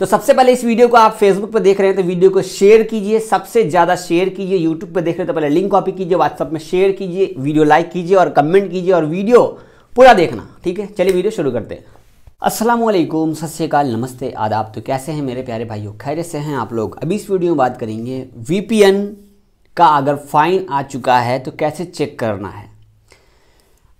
तो सबसे पहले इस वीडियो को आप फेसबुक पर देख रहे हैं तो वीडियो को शेयर कीजिए सबसे ज़्यादा शेयर कीजिए यूट्यूब पर देख रहे हैं तो पहले लिंक कॉपी कीजिए व्हाट्सअप में शेयर कीजिए वीडियो लाइक कीजिए और कमेंट कीजिए और वीडियो पूरा देखना ठीक है चलिए वीडियो शुरू करते हैं असलम सत्यकाल नमस्ते आदाब तो कैसे हैं मेरे प्यारे भाइयों खैर से हैं आप लोग अभी इस वीडियो में बात करेंगे वी का अगर फाइन आ चुका है तो कैसे चेक करना है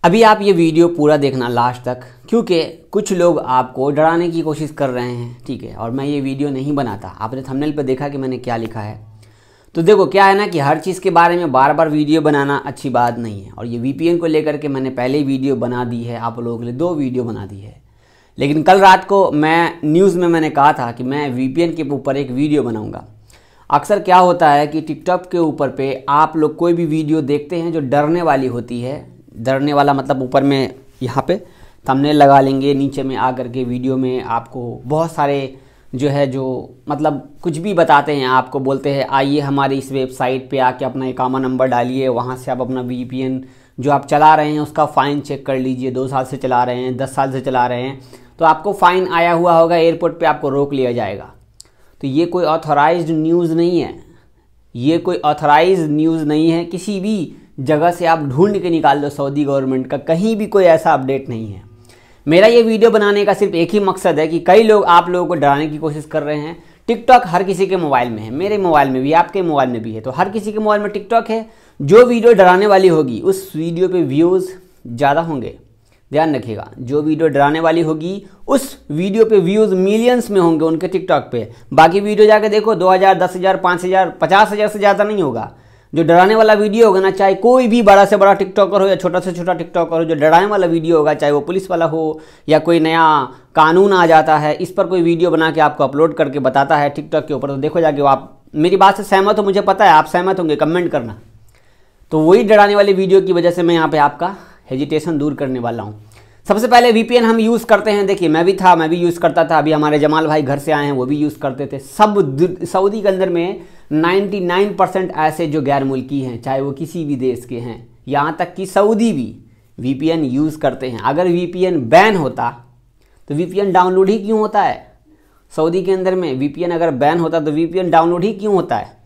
अभी आप ये वीडियो पूरा देखना लास्ट तक क्योंकि कुछ लोग आपको डराने की कोशिश कर रहे हैं ठीक है और मैं ये वीडियो नहीं बनाता आपने थंबनेल पर देखा कि मैंने क्या लिखा है तो देखो क्या है ना कि हर चीज़ के बारे में बार बार वीडियो बनाना अच्छी बात नहीं है और ये वी को लेकर के मैंने पहले ही वीडियो बना दी है आप लोगों के लिए दो वीडियो बना दी है लेकिन कल रात को मैं न्यूज़ में मैंने कहा था कि मैं वी के ऊपर एक वीडियो बनाऊंगा अक्सर क्या होता है कि टिकटॉक के ऊपर पे आप लोग कोई भी वीडियो देखते हैं जो डरने वाली होती है धरने वाला मतलब ऊपर में यहाँ पे थंबनेल लगा लेंगे नीचे में आ करके वीडियो में आपको बहुत सारे जो है जो मतलब कुछ भी बताते हैं आपको बोलते हैं आइए हमारी इस वेबसाइट पे आके अपना इकामा नंबर डालिए वहाँ से आप अपना वी जो आप चला रहे हैं उसका फ़ाइन चेक कर लीजिए दो साल से चला रहे हैं दस साल से चला रहे हैं तो आपको फ़ाइन आया हुआ होगा एयरपोर्ट पर आपको रोक लिया जाएगा तो ये कोई ऑथराइज्ड न्यूज़ नहीं है ये कोई ऑथराइज न्यूज़ नहीं है किसी भी जगह से आप ढूंढ के निकाल दो सऊदी गवर्नमेंट का कहीं भी कोई ऐसा अपडेट नहीं है मेरा ये वीडियो बनाने का सिर्फ एक ही मकसद है कि कई लोग आप लोगों को डराने की कोशिश कर रहे हैं टिकटॉक हर किसी के मोबाइल में है मेरे मोबाइल में भी आपके मोबाइल में भी है तो हर किसी के मोबाइल में टिकटॉक है जो वीडियो डराने वाली होगी उस वीडियो पे व्यूज़ ज़्यादा होंगे ध्यान रखिएगा जो वीडियो डराने वाली होगी उस वीडियो पे व्यूज़ मिलियंस में होंगे उनके टिकटॉक पे बाकी वीडियो जाके देखो दो हज़ार हजार दस पाँच हज़ार पचास हज़ार से ज़्यादा नहीं होगा जो डराने वाला वीडियो होगा ना चाहे कोई भी बड़ा से बड़ा टिकटॉकर हो या छोटा से छोटा टिकटॉकर हो जो डराने वाला वीडियो होगा चाहे वो पुलिस वाला हो या कोई नया कानून आ जाता है इस पर कोई वीडियो बना के आपको अपलोड करके बताता है टिकटॉक के ऊपर तो देखो जाके आप मेरी बात से सहमत हो मुझे पता है आप सहमत होंगे कमेंट करना तो वही डराने वाली वीडियो की वजह से मैं यहाँ पर आपका हेजिटेशन दूर करने वाला हूँ सबसे पहले वीपीएन हम यूज़ करते हैं देखिए मैं भी था मैं भी यूज़ करता था अभी हमारे जमाल भाई घर से आए हैं वो भी यूज़ करते थे सब सऊदी के अंदर में 99 परसेंट ऐसे जो गैर मुल्की हैं चाहे वो किसी भी देश के हैं यहाँ तक कि सऊदी भी वीपीएन यूज़ करते हैं अगर वीपीएन बैन होता तो वीपीएन डाउनलोड ही क्यों होता है सऊदी के अंदर में वीपीएन अगर बैन होता तो वीपीएन डाउनलोड ही क्यों होता है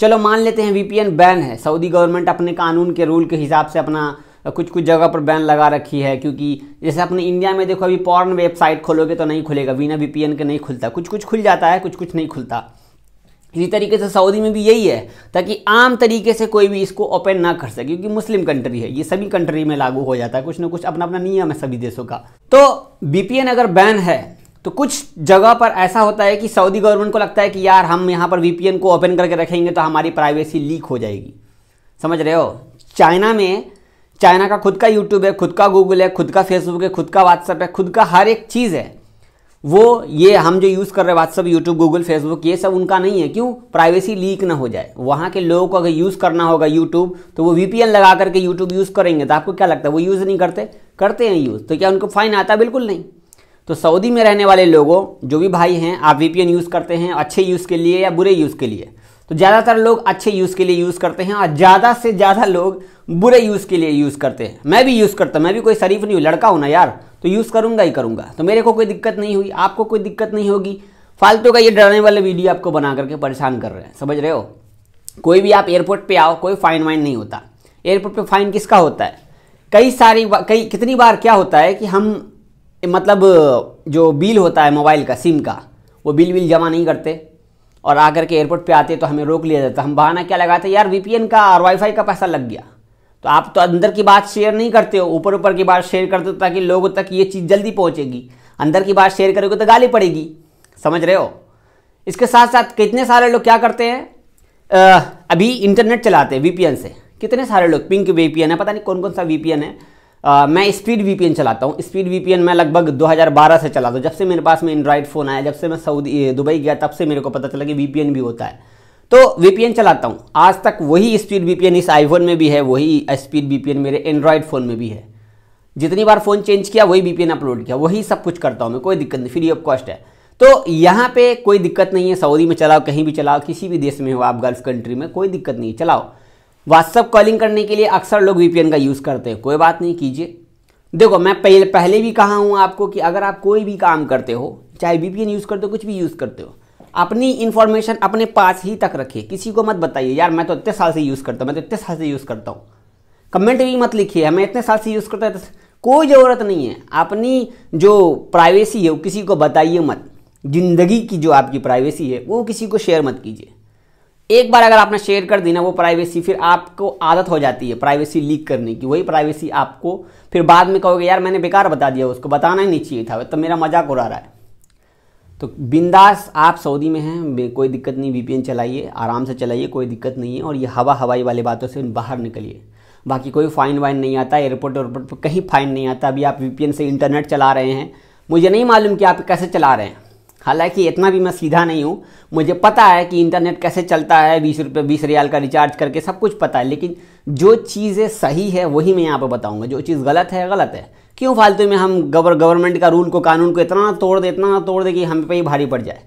चलो मान लेते हैं वीपीएन बैन है सऊदी गवर्नमेंट अपने कानून के रूल के हिसाब से अपना कुछ कुछ जगह पर बैन लगा रखी है क्योंकि जैसे अपने इंडिया में देखो अभी पॉर्न वेबसाइट खोलोगे तो नहीं खुलेगा बिना वी के नहीं खुलता कुछ कुछ खुल जाता है कुछ कुछ नहीं खुलता इसी तरीके से सऊदी में भी यही है ताकि आम तरीके से कोई भी इसको ओपन ना कर सके क्योंकि मुस्लिम कंट्री है ये सभी कंट्री में लागू हो जाता है कुछ ना कुछ अपना अपना नियम है सभी देशों का तो बी अगर बैन है तो कुछ जगह पर ऐसा होता है कि सऊदी गवर्नमेंट को लगता है कि यार हम यहाँ पर वीपीएन को ओपन करके रखेंगे तो हमारी प्राइवेसी लीक हो जाएगी समझ रहे हो चाइना में चाइना का खुद का यूट्यूब है खुद का गूगल है खुद का फेसबुक है खुद का व्हाट्सअप है खुद का हर एक चीज़ है वो ये हम जो यूज़ कर रहे हैं व्हाट्सअप यूट्यूब गूगल फेसबुक ये सब उनका नहीं है क्यों प्राइवेसी लीक ना हो जाए वहाँ के लोगों को अगर यूज़ करना होगा यूट्यूब तो वो वीपीएन लगा करके यूट्यूब यूज़ करेंगे तो आपको क्या लगता है वो यूज़ नहीं करते करते हैं यूज़ तो क्या उनको फ़ाइन आता है बिल्कुल नहीं तो सऊदी में रहने वाले लोगों जो भी भाई हैं आप वीपीएन यूज़ करते हैं अच्छे यूज़ के लिए या बुरे यूज़ के लिए तो ज़्यादातर लोग अच्छे यूज़ के लिए यूज़ करते हैं और ज़्यादा से ज़्यादा लोग बुरे यूज़ के लिए यूज़ करते हैं मैं भी यूज़ करता मैं भी कोई शरीफ नहीं हूं लड़का हूँ ना यार तो यूज़ करूँगा ही करूँगा तो मेरे को कोई दिक्कत नहीं हुई आपको कोई दिक्कत नहीं होगी फालतू का ये डरने वाले वीडियो आपको बना करके परेशान कर रहे हैं समझ रहे हो कोई भी आप एयरपोर्ट पे आओ कोई फाइन वाइन नहीं होता एयरपोर्ट पे फाइन किसका होता है कई सारी कई कितनी बार क्या होता है कि हम मतलब जो बिल होता है मोबाइल का सिम का वो बिल बिल जमा नहीं करते और आकर के एयरपोर्ट पे आते तो हमें रोक लिया जाता हम बहाना क्या लगाते यार वीपीएन का और वाईफाई का पैसा लग गया तो आप तो अंदर की बात शेयर नहीं करते हो ऊपर ऊपर की बात शेयर करते हो ताकि लोगों तक ये चीज़ जल्दी पहुँचेगी अंदर की बात शेयर करोगे तो गाली पड़ेगी समझ रहे हो इसके साथ साथ कितने सारे लोग क्या करते हैं अभी इंटरनेट चलाते हैं वीपीएन से कितने सारे लोग पिंक वीपीएन है पता नहीं कौन कौन सा वीपीएन है आ, मैं स्पीड वीपीएन चलाता हूँ स्पीड वीपीएन मैं लगभग 2012 से चलाता हूँ जब से मेरे पास में एंड्रॉयड फ़ोन आया जब से मैं सऊदी दुबई गया तब से मेरे को पता चला कि वीपीएन भी होता है तो वीपीएन चलाता हूँ आज तक वही स्पीड वीपीएन इस आईफोन में भी है वही स्पीड वीपीएन मेरे एंड्रॉयड फ़ोन में भी है जितनी बार फ़ोन चेंज किया वही वीपीएन अपलोड किया वही सब कुछ करता हूँ मैं कोई दिक्कत नहीं फ्री ऑफ कॉस्ट है तो यहाँ पे कोई दिक्कत नहीं है सऊदी में चलाओ कहीं भी चलाओ किसी भी देश में हो आप गल्फ कंट्री में कोई दिक्कत नहीं चलाओ व्हाट्सअप कॉलिंग करने के लिए अक्सर लोग वीपीएन का यूज़ करते हैं कोई बात नहीं कीजिए देखो मैं पहले पहले भी कहा हूँ आपको कि अगर आप कोई भी काम करते हो चाहे वी यूज़ करते हो कुछ भी यूज़ करते हो अपनी इन्फॉर्मेशन अपने पास ही तक रखिए किसी को मत बताइए यार मैं तो इतने साल से यूज़ करता हूँ मैं तो इतने साल से यूज़ करता हूँ कमेंट भी मत लिखिए मैं इतने साल से यूज़ करता हूँ कोई ज़रूरत नहीं है अपनी जो प्राइवेसी है वो किसी को बताइए मत जिंदगी की जो आपकी प्राइवेसी है वो किसी को शेयर मत कीजिए एक बार अगर आपने शेयर कर दी ना वो प्राइवेसी फिर आपको आदत हो जाती है प्राइवेसी लीक करने की वही प्राइवेसी आपको फिर बाद में कहोगे यार मैंने बेकार बता दिया उसको बताना ही नहीं चाहिए था तो मेरा मजाक उड़ा रहा है तो बिंदास आप सऊदी में हैं कोई दिक्कत नहीं वीपीएन चलाइए आराम से चलाइए कोई दिक्कत नहीं है और ये हवा हवाई वाली बातों से बाहर निकलिए बाकी कोई फ़ाइन वाइन नहीं आता एयरपोर्ट एयरपोर्ट पर कहीं फ़ाइन नहीं आता अभी आप वीपीएन से इंटरनेट चला रहे हैं मुझे नहीं मालूम कि आप कैसे चला रहे हैं हालांकि इतना भी मैं सीधा नहीं हूँ मुझे पता है कि इंटरनेट कैसे चलता है बीस रुपये बीस रियाल का रिचार्ज करके सब कुछ पता है लेकिन जो चीज़ें सही है वही मैं यहाँ पर बताऊँगा जो चीज़ गलत है गलत है क्यों फालतू में हम गवर गवर्नमेंट का रूल को कानून को इतना तोड़ दे इतना तोड़ दे कि हम पे ही भारी पड़ जाए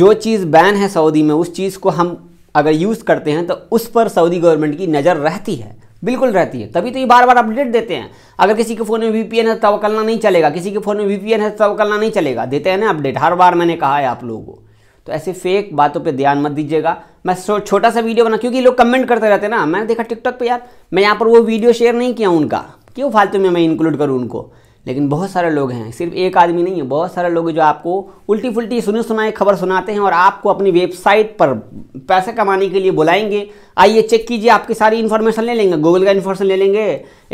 जो चीज़ बैन है सऊदी में उस चीज़ को हम अगर यूज़ करते हैं तो उस पर सऊदी गवर्नमेंट की नज़र रहती है बिल्कुल रहती है तभी तो ये बार बार अपडेट देते हैं अगर किसी के फ़ोन में वीपीएन है तो तवकलना नहीं चलेगा किसी के फ़ोन में वीपीएन है तो तवकलना नहीं चलेगा देते हैं ना अपडेट हर बार मैंने कहा है आप लोगों को तो ऐसे फेक बातों पे ध्यान मत दीजिएगा मैं छोटा सा वीडियो बना क्योंकि लोग कमेंट करते रहते ना मैंने देखा टिकटॉक पे यार मैं यहाँ पर वो वीडियो शेयर नहीं किया उनका क्यों फालतू में मैं इंक्लूड करूँ उनको लेकिन बहुत सारे लोग हैं सिर्फ एक आदमी नहीं है बहुत सारे लोग जो आपको उल्टी फुल्टी सुनी सुनाई खबर सुनाते हैं और आपको अपनी वेबसाइट पर पैसे कमाने के लिए बुलाएंगे आइए चेक कीजिए आपकी सारी इन्फॉर्मेशन ले लेंगे गूगल का इन्फॉर्मेशन ले लेंगे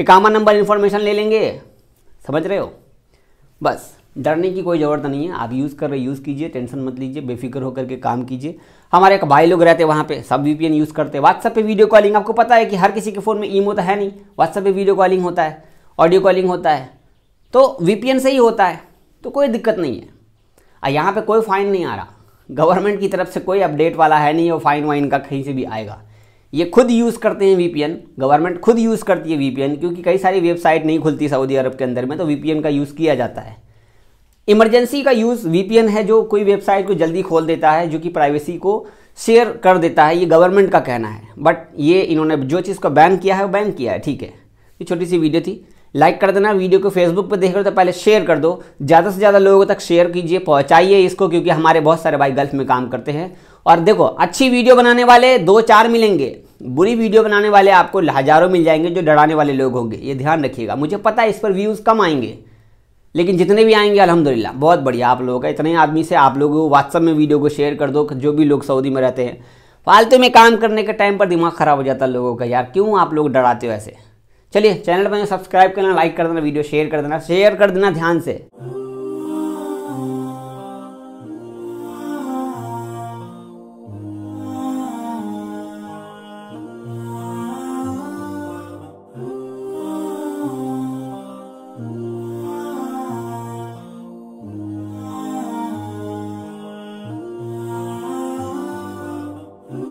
इकामा नंबर इन्फॉर्मेशन ले लेंगे समझ रहे हो बस डरने की कोई ज़रूरत नहीं है आप यूज़ कर रहे यूज़ कीजिए टेंशन मत लीजिए बेफिक्र होकर के काम कीजिए हमारे एक भाई लोग रहते वहाँ पे सब वी यूज़ करते हैं व्हाट्सअप पे वीडियो कॉलिंग आपको पता है कि हर किसी के फ़ोन में ईमो तो है नहीं व्हाट्सअप पे वीडियो कॉलिंग होता है ऑडियो कॉलिंग होता है तो वीपीएन से ही होता है तो कोई दिक्कत नहीं है और यहाँ पे कोई फाइन नहीं आ रहा गवर्नमेंट की तरफ से कोई अपडेट वाला है नहीं वो फाइन वाइन का कहीं से भी आएगा ये खुद यूज़ करते हैं वीपीएन गवर्नमेंट खुद यूज़ करती है वीपीएन क्योंकि कई सारी वेबसाइट नहीं खुलती सऊदी अरब के अंदर में तो वीपीएन का यूज़ किया जाता है इमरजेंसी का यूज़ वीपीएन है जो कोई वेबसाइट को जल्दी खोल देता है जो कि प्राइवेसी को शेयर कर देता है ये गवर्नमेंट का कहना है बट ये इन्होंने जो चीज़ को बैन किया है वो बैन किया है ठीक है ये छोटी सी वीडियो थी लाइक कर देना वीडियो को फेसबुक पर देख रहे हो तो पहले शेयर कर दो ज़्यादा से ज़्यादा लोगों तक शेयर कीजिए पहुँचाइए इसको क्योंकि हमारे बहुत सारे भाई गल्फ में काम करते हैं और देखो अच्छी वीडियो बनाने वाले दो चार मिलेंगे बुरी वीडियो बनाने वाले आपको हज़ारों मिल जाएंगे जो डराने वाले लोग होंगे ये ध्यान रखिएगा मुझे पता है इस पर व्यूज़ कम आएंगे लेकिन जितने भी आएंगे अलहमदिल्ला बहुत बढ़िया आप लोगों का इतने आदमी से आप लोगों को व्हाट्सअप में वीडियो को शेयर कर दो जो भी लोग सऊदी में रहते हैं फालतू में काम करने के टाइम पर दिमाग ख़राब हो जाता है लोगों का यार क्यों आप लोग डराते हो ऐसे चलिए चैनल पर सब्सक्राइब करना लाइक कर देना वीडियो शेयर कर देना शेयर कर देना ध्यान से